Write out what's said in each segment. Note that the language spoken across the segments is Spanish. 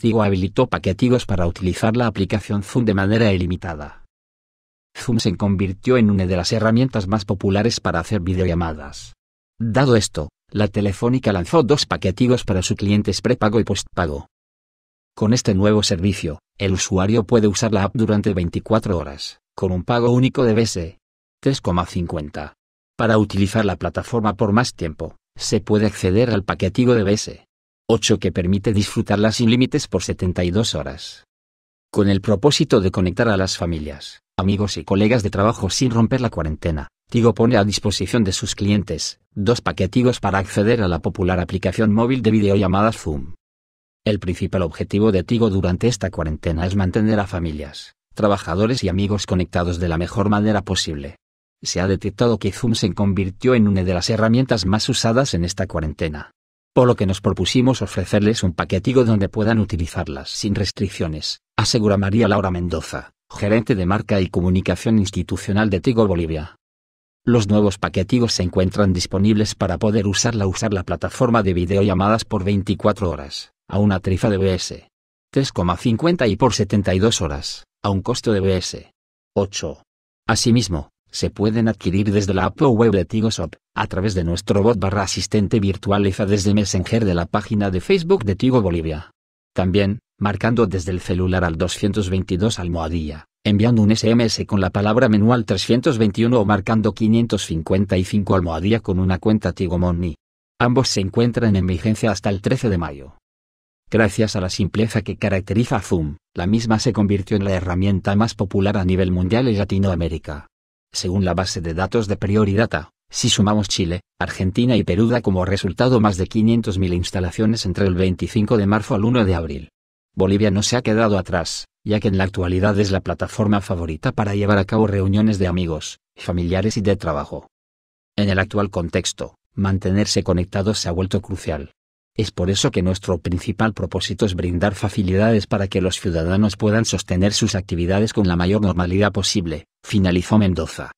Tigo habilitó paquetigos para utilizar la aplicación Zoom de manera ilimitada. Zoom se convirtió en una de las herramientas más populares para hacer videollamadas. Dado esto, la Telefónica lanzó dos paquetigos para sus clientes prepago y postpago. Con este nuevo servicio, el usuario puede usar la app durante 24 horas, con un pago único de BS. 3,50. Para utilizar la plataforma por más tiempo, se puede acceder al paquetigo de BS 8 que permite disfrutarla sin límites por 72 horas. Con el propósito de conectar a las familias, amigos y colegas de trabajo sin romper la cuarentena, Tigo pone a disposición de sus clientes dos paquetigos para acceder a la popular aplicación móvil de videollamadas Zoom. El principal objetivo de Tigo durante esta cuarentena es mantener a familias, trabajadores y amigos conectados de la mejor manera posible. Se ha detectado que Zoom se convirtió en una de las herramientas más usadas en esta cuarentena lo que nos propusimos ofrecerles un paquetigo donde puedan utilizarlas sin restricciones, asegura María Laura Mendoza, gerente de marca y comunicación institucional de Tigo Bolivia. Los nuevos paquetigos se encuentran disponibles para poder usarla usar la plataforma de videollamadas por 24 horas, a una tarifa de BS. 3,50 y por 72 horas, a un costo de BS. 8. Asimismo, se pueden adquirir desde la app o web de Tigo a través de nuestro bot barra asistente virtual desde Messenger de la página de Facebook de Tigo Bolivia. También, marcando desde el celular al 222 almohadilla, enviando un SMS con la palabra menual 321 o marcando 555 almohadilla con una cuenta Tigo Money. Ambos se encuentran en vigencia hasta el 13 de mayo. Gracias a la simpleza que caracteriza a Zoom, la misma se convirtió en la herramienta más popular a nivel mundial en Latinoamérica. Según la base de datos de Data. Si sumamos Chile, Argentina y Perú da como resultado más de 500.000 instalaciones entre el 25 de marzo al 1 de abril. Bolivia no se ha quedado atrás, ya que en la actualidad es la plataforma favorita para llevar a cabo reuniones de amigos, familiares y de trabajo. En el actual contexto, mantenerse conectados se ha vuelto crucial. Es por eso que nuestro principal propósito es brindar facilidades para que los ciudadanos puedan sostener sus actividades con la mayor normalidad posible, finalizó Mendoza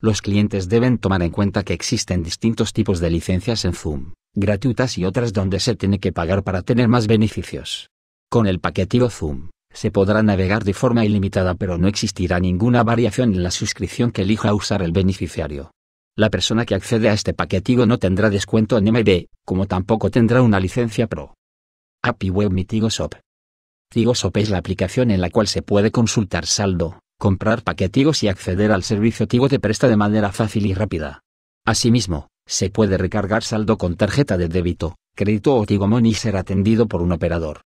los clientes deben tomar en cuenta que existen distintos tipos de licencias en Zoom, gratuitas y otras donde se tiene que pagar para tener más beneficios. Con el paquetigo Zoom, se podrá navegar de forma ilimitada pero no existirá ninguna variación en la suscripción que elija usar el beneficiario. La persona que accede a este paquetigo no tendrá descuento en MB, como tampoco tendrá una licencia Pro. API Web Mi Tigosop. es la aplicación en la cual se puede consultar saldo, comprar paquetigos y acceder al servicio Tigo te presta de manera fácil y rápida. Asimismo, se puede recargar saldo con tarjeta de débito, crédito o Tigo Money y ser atendido por un operador.